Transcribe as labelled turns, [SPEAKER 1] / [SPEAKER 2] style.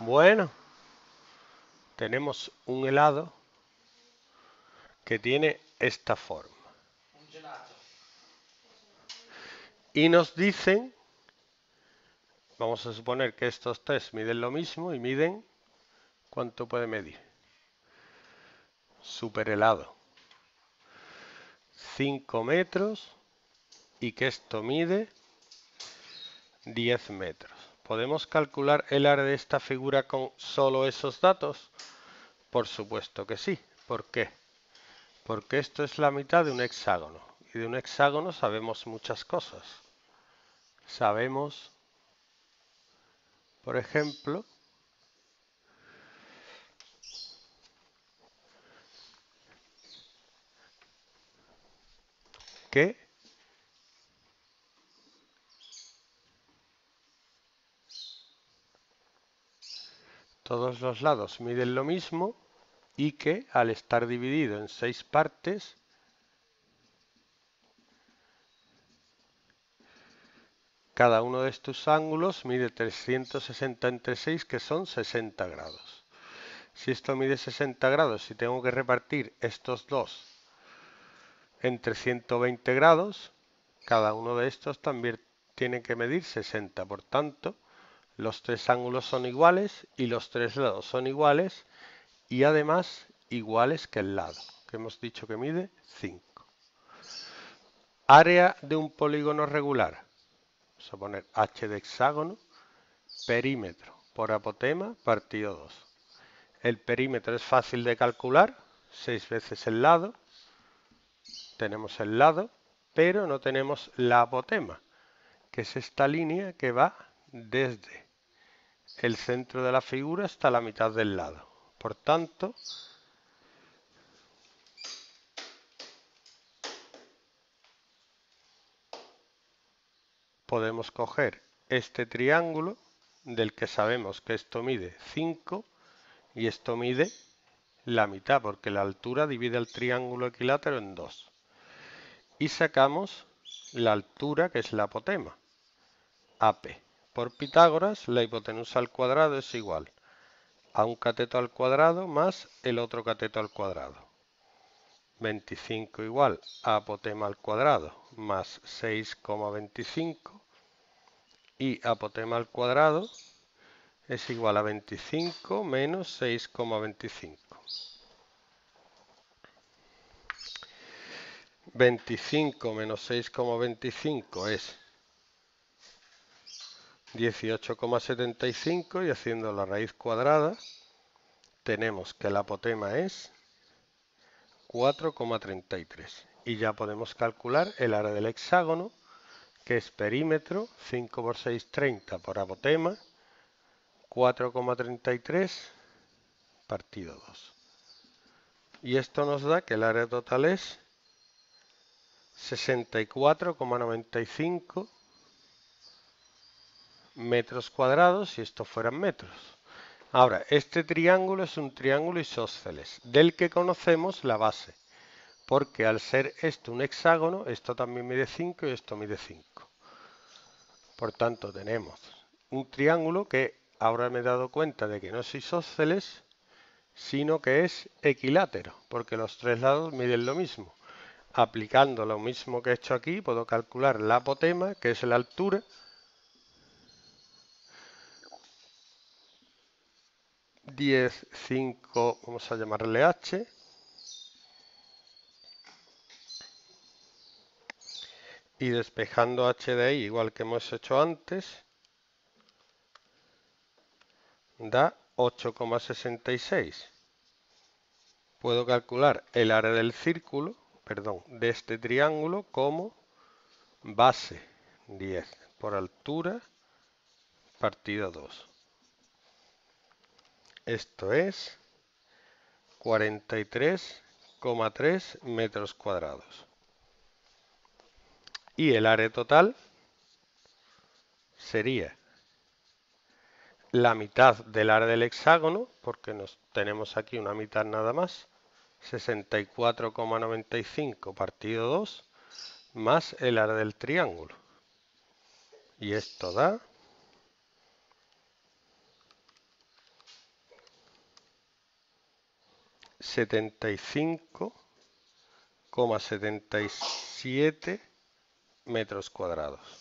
[SPEAKER 1] Bueno, tenemos un helado que tiene esta forma. Y nos dicen, vamos a suponer que estos tres miden lo mismo y miden cuánto puede medir. Super helado. 5 metros y que esto mide 10 metros. ¿Podemos calcular el área de esta figura con solo esos datos? Por supuesto que sí. ¿Por qué? Porque esto es la mitad de un hexágono. Y de un hexágono sabemos muchas cosas. Sabemos, por ejemplo, que todos los lados miden lo mismo y que al estar dividido en seis partes cada uno de estos ángulos mide 360 entre 6 que son 60 grados si esto mide 60 grados si tengo que repartir estos dos entre 120 grados cada uno de estos también tiene que medir 60 por tanto los tres ángulos son iguales y los tres lados son iguales y además iguales que el lado, que hemos dicho que mide 5. Área de un polígono regular. Vamos a poner H de hexágono, perímetro por apotema partido 2. El perímetro es fácil de calcular, 6 veces el lado, tenemos el lado, pero no tenemos la apotema, que es esta línea que va desde el centro de la figura está a la mitad del lado. Por tanto, podemos coger este triángulo del que sabemos que esto mide 5 y esto mide la mitad porque la altura divide el triángulo equilátero en dos y sacamos la altura que es la apotema AP por Pitágoras, la hipotenusa al cuadrado es igual a un cateto al cuadrado más el otro cateto al cuadrado. 25 igual a apotema al cuadrado más 6,25 y apotema al cuadrado es igual a 25 menos 6,25. 25 menos 6,25 es 18,75 y haciendo la raíz cuadrada tenemos que el apotema es 4,33 y ya podemos calcular el área del hexágono que es perímetro 5 por 6 30 por apotema 4,33 partido 2 y esto nos da que el área total es 64,95 metros cuadrados si estos fueran metros. Ahora, este triángulo es un triángulo isósceles, del que conocemos la base, porque al ser esto un hexágono, esto también mide 5 y esto mide 5. Por tanto, tenemos un triángulo que ahora me he dado cuenta de que no es isósceles, sino que es equilátero, porque los tres lados miden lo mismo. Aplicando lo mismo que he hecho aquí, puedo calcular la apotema, que es la altura, 10, 5, vamos a llamarle H. Y despejando H de ahí, igual que hemos hecho antes, da 8,66. Puedo calcular el área del círculo, perdón, de este triángulo como base 10 por altura partida 2. Esto es 43,3 metros cuadrados. Y el área total sería la mitad del área del hexágono, porque nos tenemos aquí una mitad nada más, 64,95 partido 2, más el área del triángulo. Y esto da 75,77 metros cuadrados.